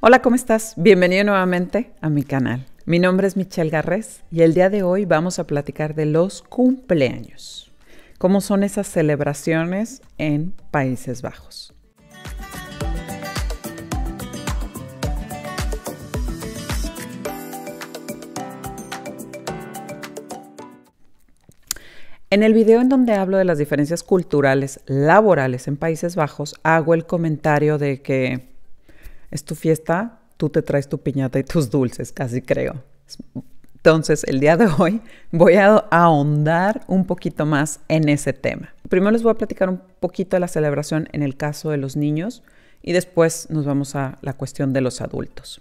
Hola, ¿cómo estás? Bienvenido nuevamente a mi canal. Mi nombre es Michelle Garrés y el día de hoy vamos a platicar de los cumpleaños. ¿Cómo son esas celebraciones en Países Bajos? En el video en donde hablo de las diferencias culturales laborales en Países Bajos, hago el comentario de que es tu fiesta, tú te traes tu piñata y tus dulces, casi creo. Entonces, el día de hoy voy a ahondar un poquito más en ese tema. Primero les voy a platicar un poquito de la celebración en el caso de los niños y después nos vamos a la cuestión de los adultos.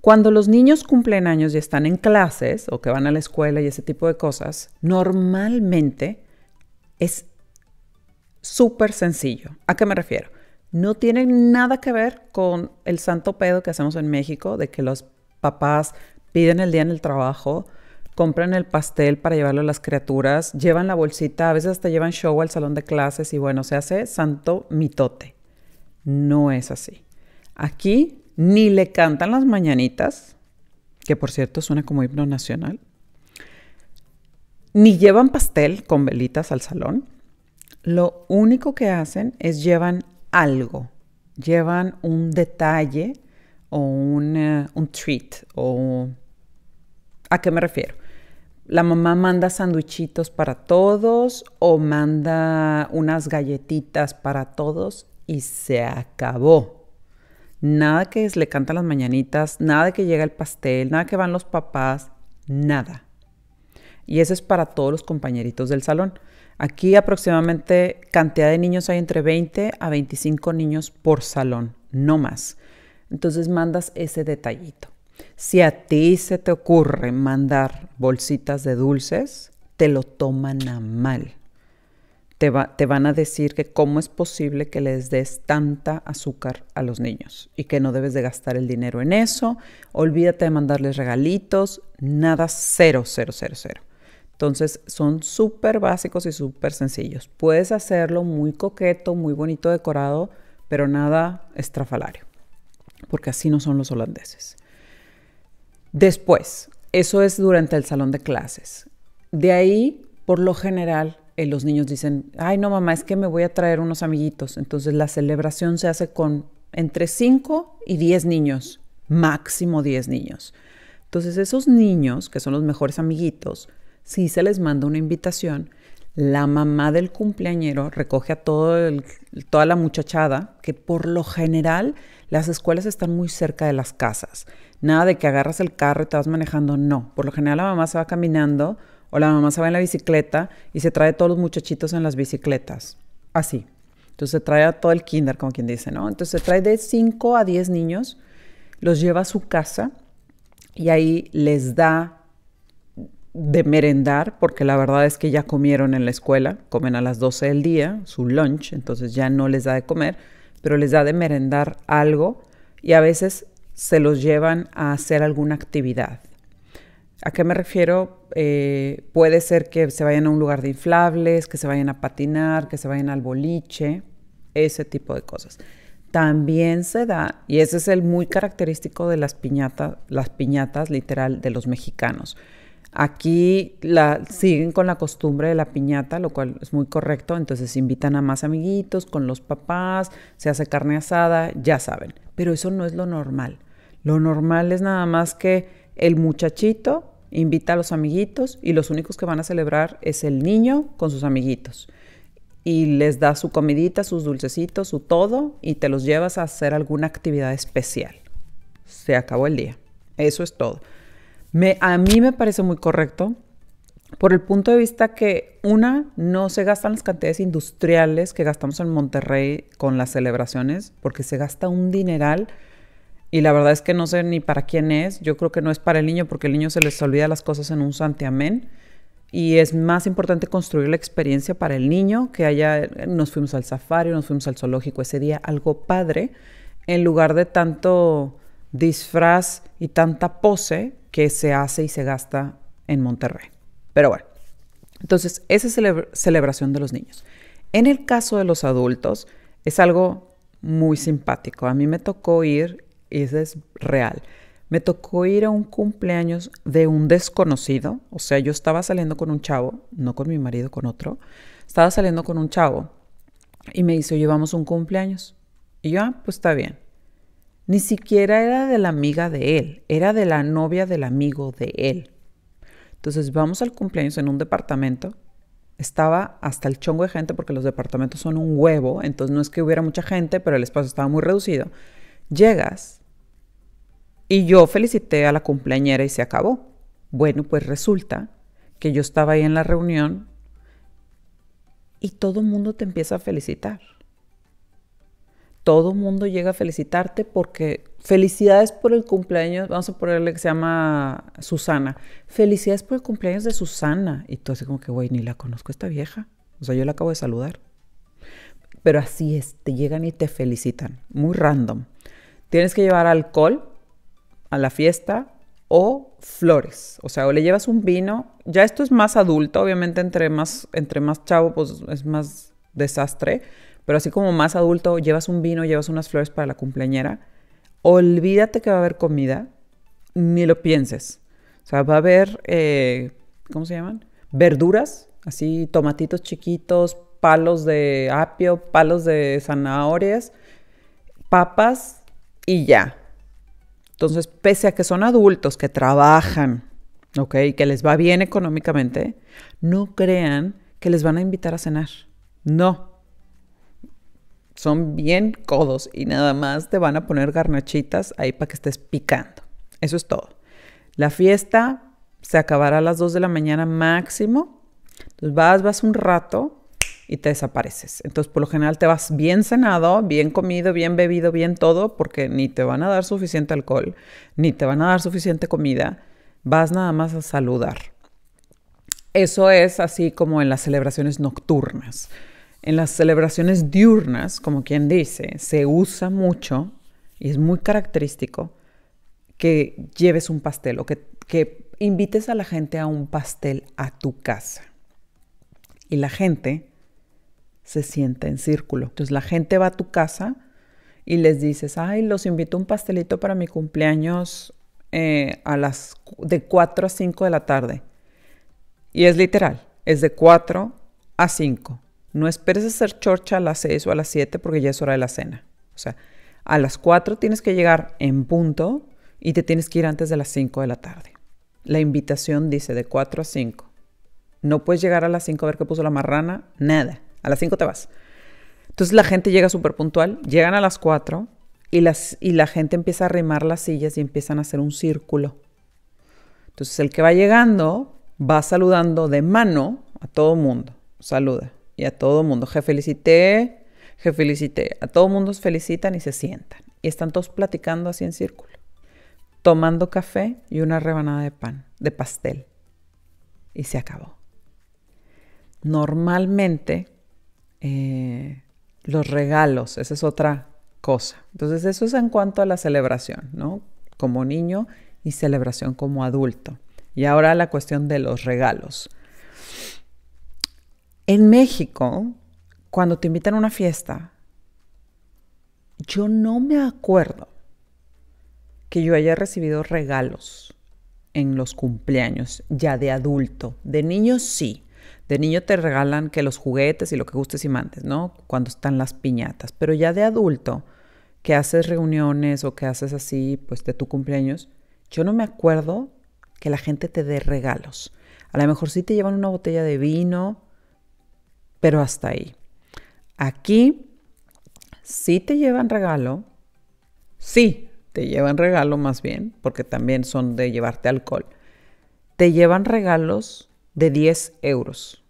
Cuando los niños cumplen años y están en clases o que van a la escuela y ese tipo de cosas, normalmente es súper sencillo. ¿A qué me refiero? no tienen nada que ver con el santo pedo que hacemos en México, de que los papás piden el día en el trabajo, compran el pastel para llevarlo a las criaturas, llevan la bolsita, a veces hasta llevan show al salón de clases y bueno, se hace santo mitote. No es así. Aquí ni le cantan las mañanitas, que por cierto suena como himno nacional, ni llevan pastel con velitas al salón. Lo único que hacen es llevan algo, llevan un detalle o eh, un, treat o... ¿A qué me refiero? la mamá manda sandwichitos para todos o manda unas galletitas para todos y se acabó. Nada que le canta las mañanitas, nada que llega el pastel, nada que van los papás, nada. Y eso es para todos los compañeritos del salón. Aquí aproximadamente cantidad de niños hay entre 20 a 25 niños por salón, no más. Entonces mandas ese detallito. Si a ti se te ocurre mandar bolsitas de dulces, te lo toman a mal. Te, te, van a decir que cómo es posible que les des tanta azúcar a los niños y que no debes de gastar el dinero en eso, olvídate de mandarles regalitos, nada cero, cero, cero, cero. Entonces son súper básicos y súper sencillos. Puedes hacerlo muy coqueto, muy bonito decorado, pero nada estrafalario, porque así no son los holandeses. Después, eso es durante el salón de clases. De ahí, por lo general, eh, los niños dicen, ay no mamá, es que me voy a traer unos amiguitos. Entonces la celebración se hace con entre 5 y 10 niños, máximo 10 niños. Entonces esos niños, que son los mejores amiguitos, si se les manda una invitación, la mamá del cumpleañero recoge a todo toda la muchachada, que por lo general las escuelas están muy cerca de las casas. Nada de que agarras el carro y te vas manejando, no. Por lo general la mamá se va caminando o la mamá se va en la bicicleta y se trae a todos los muchachitos en las bicicletas. Así. Entonces se trae a todo el kinder, como quien dice, ¿no? Entonces se trae de 5 a 10 niños, los lleva a su casa y ahí les da de merendar, porque la verdad es que ya comieron en la escuela, comen a las 12 del día, su lunch, entonces ya no les da de comer, pero les da de merendar algo y a veces se los llevan a hacer alguna actividad. ¿A qué me refiero? Eh, puede ser que se vayan a un lugar de inflables, que se vayan a patinar, que se vayan al boliche, ese tipo de cosas. También se da, y ese es el muy característico de las piñatas, las piñatas literal de los mexicanos Aquí la, siguen con la costumbre de la piñata, lo cual es muy correcto. Entonces invitan a más amiguitos, con los papás, se hace carne asada, ya saben. Pero eso no es lo normal. Lo normal es nada más que el muchachito invita a los amiguitos y los únicos que van a celebrar es el niño con sus amiguitos. Y les da su comidita, sus dulcecitos, su todo y te los llevas a hacer alguna actividad especial. Se acabó el día. Eso es todo a mí me parece muy correcto por el punto de vista que, una, no se gastan las cantidades industriales que gastamos en Monterrey con las celebraciones, porque se gasta un dineral y la verdad es que no sé ni para quién es. Yo creo que no es para el niño porque el niño se les olvida las cosas en un santiamén. Y es más importante construir la experiencia para el niño, que haya, eh, nos fuimos al safari, nos fuimos al zoológico ese día, algo padre, en lugar de tanto disfraz y tanta pose que se hace y se gasta en Monterrey. Pero bueno, entonces esa es celebración de los niños. En el caso de los adultos, es algo muy simpático. A mí me tocó ir, y eso es real, me tocó ir a un cumpleaños de un desconocido. O sea, yo estaba saliendo con un chavo, no con mi marido, con otro. Estaba saliendo con un chavo y me dice, ¿llevamos un cumpleaños. Y yo, ah, pues está bien. Ni siquiera era de la amiga de él, era de la novia del amigo de él. Entonces vamos al cumpleaños en un departamento. Estaba hasta el chongo de gente porque los departamentos son un huevo, entonces no es que hubiera mucha gente, pero el espacio estaba muy reducido. Llegas y yo felicité a la cumpleañera y se acabó. Bueno, pues resulta que yo estaba ahí en la reunión y todo el mundo te empieza a felicitar todo mundo llega a felicitarte porque felicidades por el cumpleaños, vamos a ponerle que se llama Susana, felicidades por el cumpleaños de Susana. Y tú así como que, güey, ni la conozco esta vieja. O sea, yo la acabo de saludar. Pero así es, te llegan y te felicitan, muy random. Tienes que llevar alcohol a la fiesta o flores, o sea, o le llevas un vino, ya esto es más adulto, obviamente entre más, entre más chavo, pues es más desastre, pero así como más adulto, llevas un vino, llevas unas flores para la cumpleañera, olvídate que va a haber comida, ni lo pienses. O sea, va a haber, eh, ¿cómo se llaman? Verduras, así tomatitos chiquitos, palos de apio, palos de zanahorias, papas y ya. Entonces, pese a que son adultos que trabajan, ¿ok? Que les va bien económicamente, no crean que les van a invitar a cenar. No, son bien codos y nada más te van a poner garnachitas ahí para que estés picando. Eso es todo. La fiesta se acabará a las 2 de la mañana máximo. Entonces vas, vas un rato y te desapareces. Entonces por lo general te vas bien cenado, bien comido, bien bebido, bien todo, porque ni te van a dar suficiente alcohol, ni te van a dar suficiente comida. Vas nada más a saludar. Eso es así como en las celebraciones nocturnas. En las celebraciones diurnas, como quien dice, se usa mucho y es muy característico que lleves un pastel o que, invites a la gente a un pastel a tu casa. Y la gente se sienta en círculo. Entonces la gente va a tu casa y les dices, ay, los invito un pastelito para mi cumpleaños eh, a las de 4 a 5 de la tarde. Y es literal, es de 4 a 5. No esperes hacer chorcha a las 6 o a las 7 porque ya es hora de la cena. O sea, a las 4 tienes que llegar en punto y te tienes que ir antes de las 5 de la tarde. La invitación dice de 4 a 5. No puedes llegar a las 5 a ver qué puso la marrana, nada. A las 5 te vas. Entonces la gente llega súper puntual, llegan a las 4 y, las, y la gente empieza a arrimar las sillas y empiezan a hacer un círculo. Entonces el que va llegando va saludando de mano a todo mundo. Saluda, y a todo mundo, je felicité, je felicité. A todo mundo se felicitan y se sientan. Y están todos platicando así en círculo. Tomando café y una rebanada de pan, de pastel. Y se acabó. Normalmente, eh, los regalos, esa es otra cosa. Entonces, eso es en cuanto a la celebración, ¿no? Como niño y celebración como adulto. Y ahora la cuestión de los regalos. En México, cuando te invitan a una fiesta, yo no me acuerdo que yo haya recibido regalos en los cumpleaños, ya de adulto. De niño sí. De niño te regalan que los juguetes y lo que gustes y mantes, ¿no? Cuando están las piñatas. Pero ya de adulto, que haces reuniones o que haces así, pues de tu cumpleaños, yo no me acuerdo que la gente te dé regalos. A lo mejor sí te llevan una botella de vino, pero hasta ahí. Aquí sí te llevan regalo, sí te llevan regalo más bien, porque también son de llevarte alcohol. Te llevan regalos de 10 euros.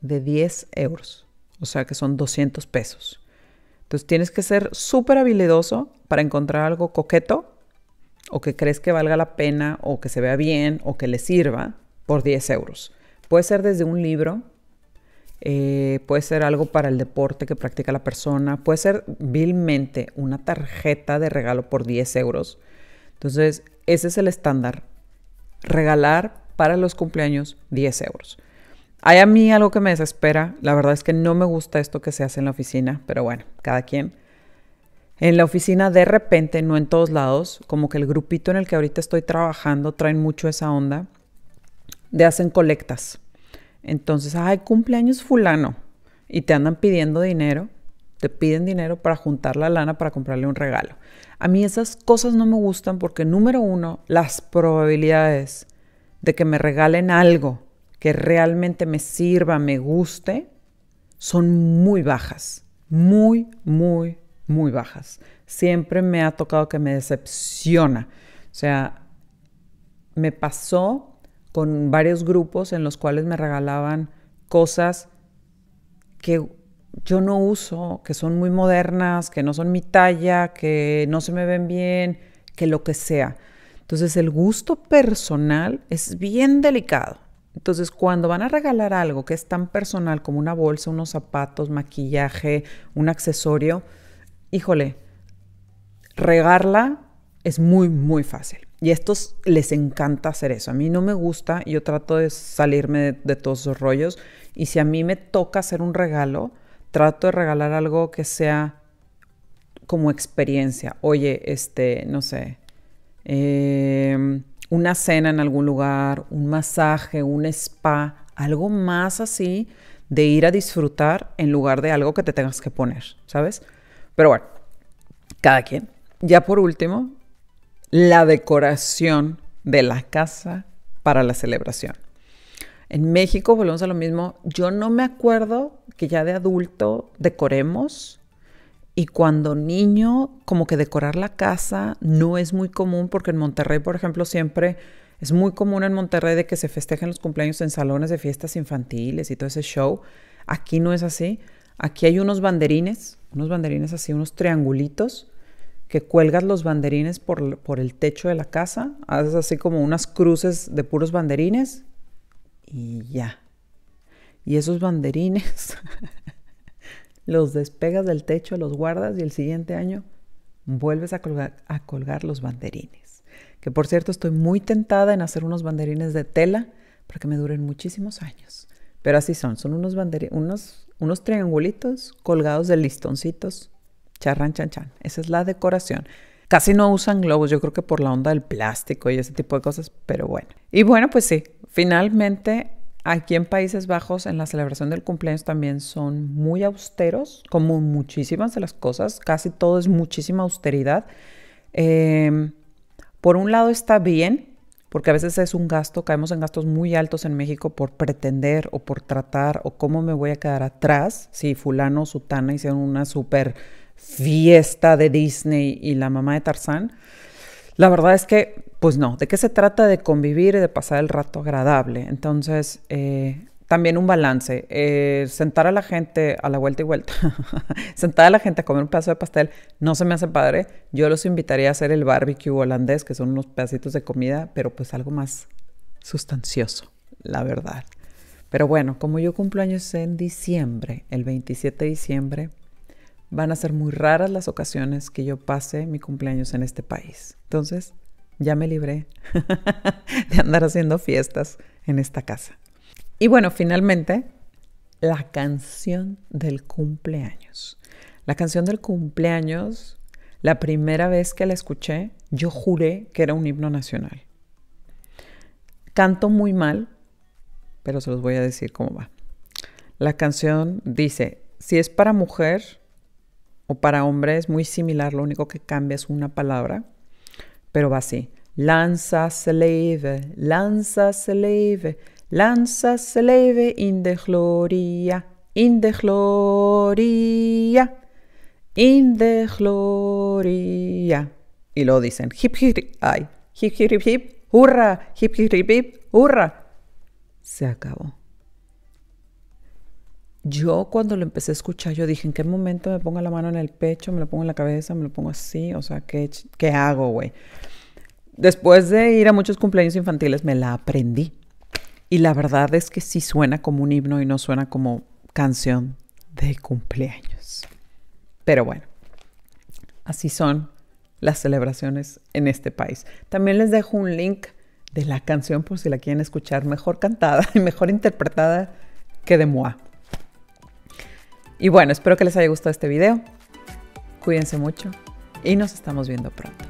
De 10 euros. O sea que son 200 pesos. Entonces tienes que ser súper habilidoso para encontrar algo coqueto o que crees que valga la pena o que se vea bien o que le sirva por 10 euros. Puede ser desde un libro, eh, puede ser algo para el deporte que practica la persona, puede ser vilmente una tarjeta de regalo por 10 euros. Entonces, ese es el estándar. Regalar para los cumpleaños 10 euros. Hay a mí algo que me desespera. La verdad es que no me gusta esto que se hace en la oficina, pero bueno, cada quien. En la oficina de repente, no en todos lados, como que el grupito en el que ahorita estoy trabajando traen mucho esa onda de hacen colectas. Entonces, ay, cumpleaños fulano y te andan pidiendo dinero, te piden dinero para juntar la lana para comprarle un regalo. A mí esas cosas no me gustan porque número uno, las probabilidades de que me regalen algo que realmente me sirva, me guste, son muy bajas, muy, muy, muy bajas. Siempre me ha tocado que me decepciona. O sea, me pasó con varios grupos en los cuales me regalaban cosas que yo no uso, que son muy modernas, que no son mi talla, que no se me ven bien, que lo que sea. Entonces el gusto personal es bien delicado. Entonces cuando van a regalar algo que es tan personal como una bolsa, unos zapatos, maquillaje, un accesorio, híjole, regarla es muy, muy fácil. Y a estos les encanta hacer eso. A mí no me gusta, yo trato de salirme de, todos esos rollos. Y si a mí me toca hacer un regalo, trato de regalar algo que sea como experiencia. Oye, este, no sé, em, una cena en algún lugar, un masaje, un spa, algo más así de ir a disfrutar en lugar de algo que te tengas que poner, ¿sabes? Pero bueno, cada quien. Ya por último, la decoración de la casa para la celebración. En México volvemos a lo mismo. Yo no me acuerdo que ya de adulto decoremos y cuando niño como que decorar la casa no es muy común porque en Monterrey, por ejemplo, siempre es muy común en Monterrey de que se festejen los cumpleaños en salones de fiestas infantiles y todo ese show. Aquí no es así. Aquí hay unos banderines, unos banderines así, unos triangulitos que cuelgas los banderines por, el techo de la casa, haces así como unas cruces de puros banderines y ya. Y esos banderines los despegas del techo, los guardas y el siguiente año vuelves a colgar, a colgar los banderines. Que por cierto estoy muy tentada en hacer unos banderines de tela para que me duren muchísimos años. Pero así son, son unos, unos, unos triangulitos colgados de listoncitos Charran, chan, chan. Esa es la decoración. Casi no usan globos, yo creo que por la onda del plástico y ese tipo de cosas, pero bueno. Y bueno, pues sí, finalmente aquí en Países Bajos en la celebración del cumpleaños también son muy austeros, como muchísimas de las cosas, casi todo es muchísima austeridad. Em, por un lado está bien, porque a veces es un gasto, caemos en gastos muy altos en México por pretender o por tratar o cómo me voy a quedar atrás si fulano o sutana hicieron una súper fiesta de Disney y la mamá de Tarzán. La verdad es que, pues no, ¿de qué se trata? De convivir y de pasar el rato agradable. Entonces, eh, también un balance. Eh, sentar a la gente a la vuelta y vuelta, sentar a la gente a comer un pedazo de pastel, no se me hace padre. Yo los invitaría a hacer el barbecue holandés, que son unos pedacitos de comida, pero pues algo más sustancioso, la verdad. Pero bueno, como yo cumplo años en diciembre, el 27 de diciembre, van a ser muy raras las ocasiones que yo pase mi cumpleaños en este país. Entonces, ya me libré de andar haciendo fiestas en esta casa. Y bueno, finalmente, la canción del cumpleaños. La canción del cumpleaños, la primera vez que la escuché, yo juré que era un himno nacional. Canto muy mal, pero se los voy a decir cómo va. La canción dice, si es para mujer, o para hombres es muy similar, lo único que cambia es una palabra, pero va así. Lanza se leve, lanza se leve, lanza se leve in de gloria, in de gloria, in de gloria. Y lo dicen, hip hip, ay, hip hip hip, hurra, hip hip, hip, hurra. Se acabó yo cuando lo empecé a escuchar, yo dije, ¿en qué momento me pongo la mano en el pecho, me lo pongo en la cabeza, me lo pongo así? O sea, ¿qué, qué hago, güey? Después de ir a muchos cumpleaños infantiles, me la aprendí. Y la verdad es que sí suena como un himno y no suena como canción de cumpleaños. Pero bueno, así son las celebraciones en este país. También les dejo un link de la canción por si la quieren escuchar mejor cantada y mejor interpretada que de Moa. Y bueno, espero que les haya gustado este video. Cuídense mucho y nos estamos viendo pronto.